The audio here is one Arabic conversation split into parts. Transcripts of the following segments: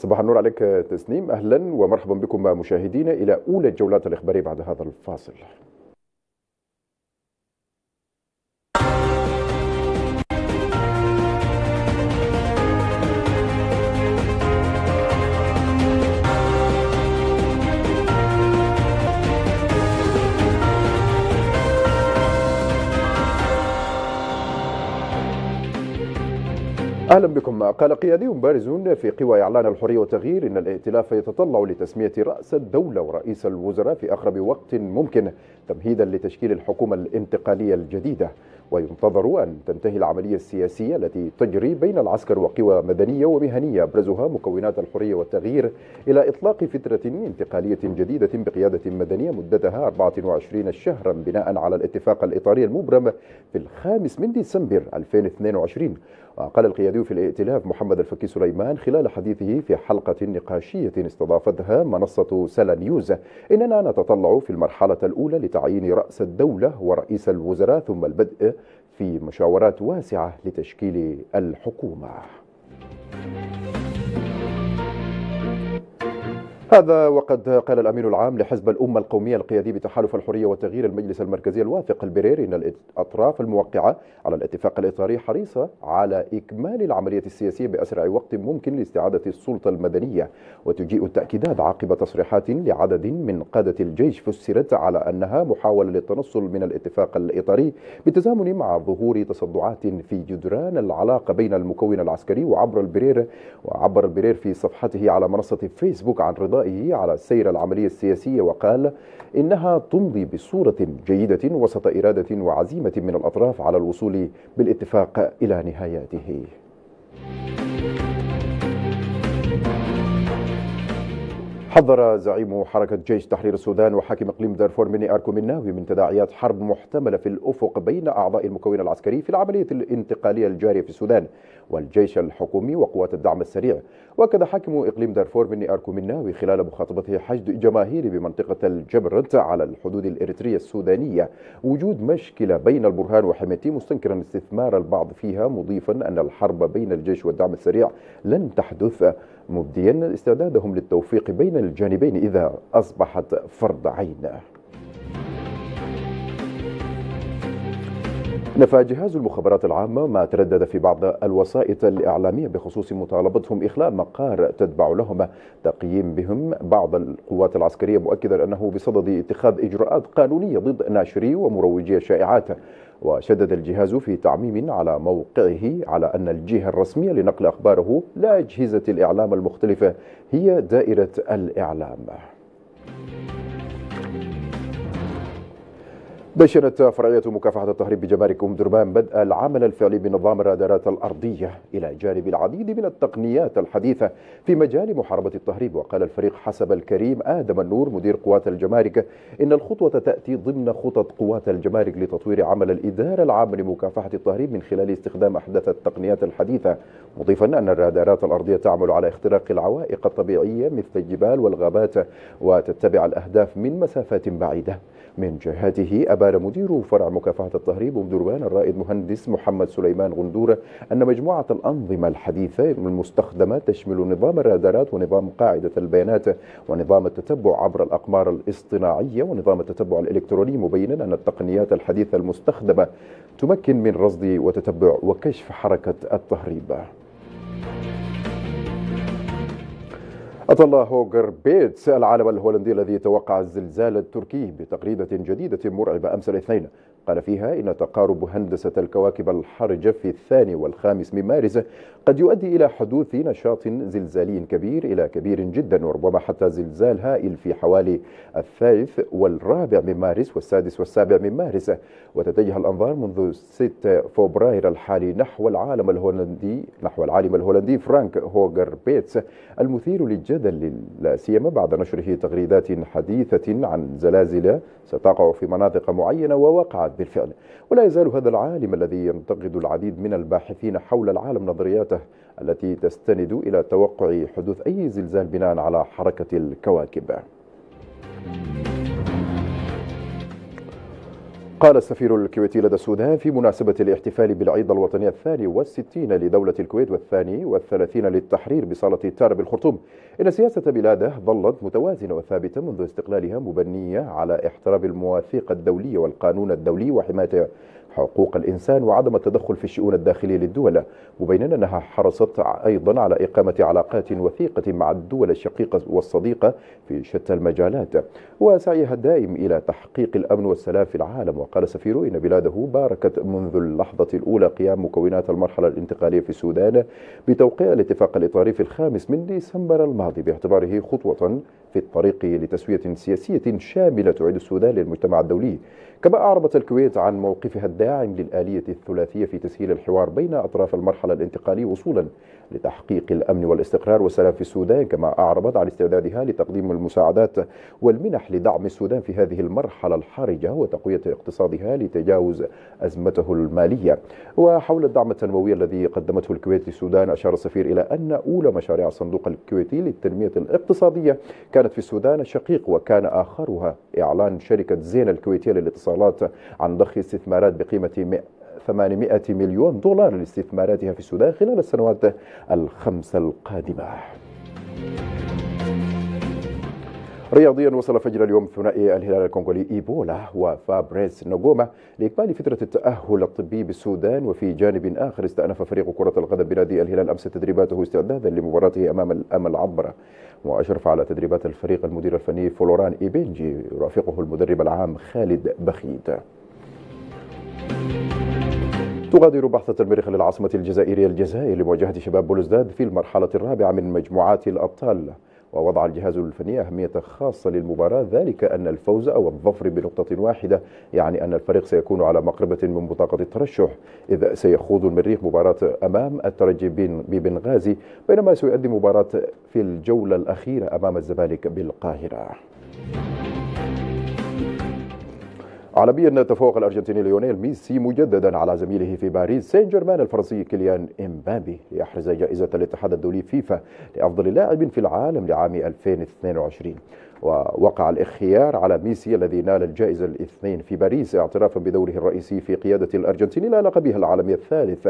صباح النور عليك آه، تسنيم اهلا ومرحبا بكم مشاهدينا الى اولى الجولات الاخباريه بعد هذا الفاصل أهلا بكم قال قيادي بارزون في قوى إعلان الحرية والتغيير إن الائتلاف يتطلع لتسمية رأس الدولة ورئيس الوزراء في أقرب وقت ممكن تمهيدا لتشكيل الحكومة الانتقالية الجديدة وينتظر أن تنتهي العملية السياسية التي تجري بين العسكر وقوى مدنية ومهنية أبرزها مكونات الحرية والتغيير إلى إطلاق فترة انتقالية جديدة بقيادة مدنية مدتها 24 شهرا بناء على الاتفاق الإطاري المبرم في الخامس من ديسمبر 2022 وقال القيادي في الائتلاف محمد الفكي سليمان خلال حديثه في حلقة نقاشية استضافتها منصة سلا نيوز إننا نتطلع في المرحلة الأولى لتعيين رأس الدولة ورئيس الوزراء ثم البدء في مشاورات واسعة لتشكيل الحكومة. هذا وقد قال الأمين العام لحزب الأمة القومية القيادي بتحالف الحرية والتغيير المجلس المركزي الواثق البريري أن الأطراف الموقعة على الاتفاق الإطاري حريصة على إكمال العملية السياسية بأسرع وقت ممكن لاستعادة السلطة المدنية وتجيء التأكيدات عقب تصريحات لعدد من قادة الجيش فسرت على أنها محاولة للتنصل من الاتفاق الإطاري بالتزامن مع ظهور تصدعات في جدران العلاقة بين المكون العسكري وعبر البرير وعبر البرير في صفحته على منصة فيسبوك عن رضا رأيه على السير العملية السياسية وقال إنها تمضي بصورة جيدة وسط إرادة وعزيمة من الأطراف على الوصول بالاتفاق إلى نهاياته حذر زعيم حركة جيش تحرير السودان وحاكم إقليم دارفور مني أركو مناوي من تداعيات حرب محتملة في الأفق بين أعضاء المكون العسكري في العملية الانتقالية الجارية في السودان والجيش الحكومي وقوات الدعم السريع وأكد حاكم إقليم دارفور مني أركو مناوي خلال مخاطبته حشد جماهيري بمنطقة الجبرت على الحدود الإريترية السودانية وجود مشكلة بين البرهان وحميتي مستنكرا استثمار البعض فيها مضيفا أن الحرب بين الجيش والدعم السريع لن تحدث مبديا استعدادهم للتوفيق بين الجانبين إذا أصبحت فرض عين نفى جهاز المخابرات العامة ما تردد في بعض الوسائط الإعلامية بخصوص مطالبتهم إخلاء مقار تتبع لهم تقييم بهم بعض القوات العسكرية مؤكدا أنه بصدد اتخاذ إجراءات قانونية ضد ناشري ومروجي الشائعات وشدد الجهاز في تعميم على موقعه على أن الجهة الرسمية لنقل أخباره لا أجهزة الإعلام المختلفة هي دائرة الإعلام بشرت فرعية مكافحة التهريب بجمارك أم دربان بدء العمل الفعلي بنظام الرادارات الأرضية إلى جانب العديد من التقنيات الحديثة في مجال محاربة التهريب وقال الفريق حسب الكريم آدم النور مدير قوات الجمارك إن الخطوة تأتي ضمن خطط قوات الجمارك لتطوير عمل الإدارة العامة لمكافحة التهريب من خلال استخدام أحدث التقنيات الحديثة مضيفا أن الرادارات الأرضية تعمل على اختراق العوائق الطبيعية مثل الجبال والغابات وتتبع الأهداف من مسافات بعيدة من جهته أبان قال مدير فرع مكافحة التهريب بدربان الرائد مهندس محمد سليمان غندورة أن مجموعة الأنظمة الحديثة المستخدمة تشمل نظام الرادارات ونظام قاعدة البيانات ونظام التتبع عبر الأقمار الاصطناعية ونظام التتبع الإلكتروني مبينا أن التقنيات الحديثة المستخدمة تمكن من رصد وتتبع وكشف حركة التهريب أطل هوغر بيتس العالم الهولندي الذي توقع الزلزال التركي بتغريدة جديدة مرعبة أمس الاثنين قال فيها إن تقارب هندسة الكواكب الحرجة في الثاني والخامس من مارس قد يؤدي إلى حدوث نشاط زلزالي كبير إلى كبير جدا وربما حتى زلزال هائل في حوالي الثالث والرابع من مارس والسادس والسابع من مارس وتتجه الأنظار منذ 6 فبراير الحالي نحو العالم الهولندي نحو العالم الهولندي فرانك هوجر بيتس المثير للجدل لا سيما بعد نشره تغريدات حديثة عن زلازل ستقع في مناطق معينة ووقعت الابتعاد بالفعل ولا يزال هذا العالم الذي ينتقد العديد من الباحثين حول العالم نظرياته التي تستند إلى توقع حدوث أي زلزال بناء على حركة الكواكب قال السفير الكويتي لدى السودان في مناسبة الاحتفال بالعيد الوطني الثاني والستين لدولة الكويت والثاني والثلاثين للتحرير بصالة تارب بالخرطوم إن سياسة بلاده ظلت متوازنة وثابتة منذ استقلالها مبنية على احترام المواثيق الدولية والقانون الدولي وحمايته حقوق الإنسان وعدم التدخل في الشؤون الداخلية للدول مبينا أنها حرصت أيضا على إقامة علاقات وثيقة مع الدول الشقيقة والصديقة في شتى المجالات وسعيها الدائم إلى تحقيق الأمن والسلام في العالم وقال سفير إن بلاده باركت منذ اللحظة الأولى قيام مكونات المرحلة الانتقالية في السودان بتوقيع الاتفاق الإطاري في الخامس من ديسمبر الماضي باعتباره خطوة في الطريق لتسوية سياسية شاملة تعيد السودان للمجتمع الدولي كما أعربت الكويت عن موقفها الدولي الداعم للآلية الثلاثية في تسهيل الحوار بين أطراف المرحلة الانتقالية وصولا لتحقيق الأمن والاستقرار والسلام في السودان كما أعربت عن استعدادها لتقديم المساعدات والمنح لدعم السودان في هذه المرحلة الحرجة وتقوية اقتصادها لتجاوز أزمته المالية وحول الدعم التنموي الذي قدمته الكويت للسودان أشار السفير إلى أن أولى مشاريع الصندوق الكويتي للتنمية الاقتصادية كانت في السودان الشقيق وكان آخرها إعلان شركة زين الكويتية للاتصالات عن ضخ استثمارات بقيمة 800 مليون دولار لاستثماراتها في السودان خلال السنوات الخمس القادمة رياضيا وصل فجر اليوم ثنائي الهلال الكونغولي ايبولا وفابريس نوغوما لاكمال فتره التاهل الطبي بالسودان وفي جانب اخر استانف فريق كره القدم بنادي الهلال امس تدريباته استعدادا لمباراته امام الامل العبره واشرف على تدريبات الفريق المدير الفني فلوران ايبنجي يرافقه المدرب العام خالد بخيت تغادر بعثة المريخ للعاصمة الجزائرية الجزائر لمواجهة شباب بولزداد في المرحلة الرابعة من مجموعات الأبطال ووضع الجهاز الفني أهمية خاصة للمباراة ذلك أن الفوز أو الظفر بنقطة واحدة يعني أن الفريق سيكون على مقربة من بطاقة الترشح إذ سيخوض المريخ مباراة أمام الترجي ببنغازي بينما سيؤدي مباراة في الجولة الأخيرة أمام الزمالك بالقاهرة عالميا تفوق الارجنتيني ليونيل ميسي مجددا على زميله في باريس سان جيرمان الفرنسي كيليان امبابي ليحرز جائزه الاتحاد الدولي فيفا لافضل لاعب في العالم لعام 2022 ووقع الإخيار على ميسي الذي نال الجائزة الاثنين في باريس اعترافا بدوره الرئيسي في قيادة الأرجنتين إلى لقبها العالمي الثالث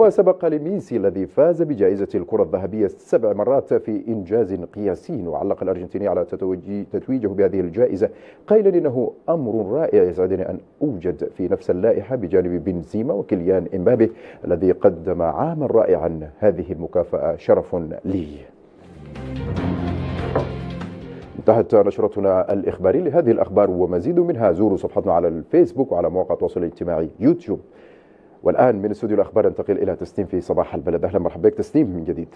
وسبق لميسي الذي فاز بجائزة الكرة الذهبية سبع مرات في إنجاز قياسي وعلق الأرجنتيني على تتويجه بهذه الجائزة قائلا إنه أمر رائع يسعدني أن أوجد في نفس اللائحة بجانب بنزيما وكليان إمبابي الذي قدم عاما رائعا هذه المكافأة شرف لي انتهت نشرتنا الإخبارية لهذه الأخبار ومزيد منها زوروا صفحتنا على الفيسبوك وعلى مواقع التواصل الاجتماعي يوتيوب والآن من استوديو الأخبار ننتقل إلى تسنيم في صباح البلد أهلا مرحبا بك تسنيم من جديد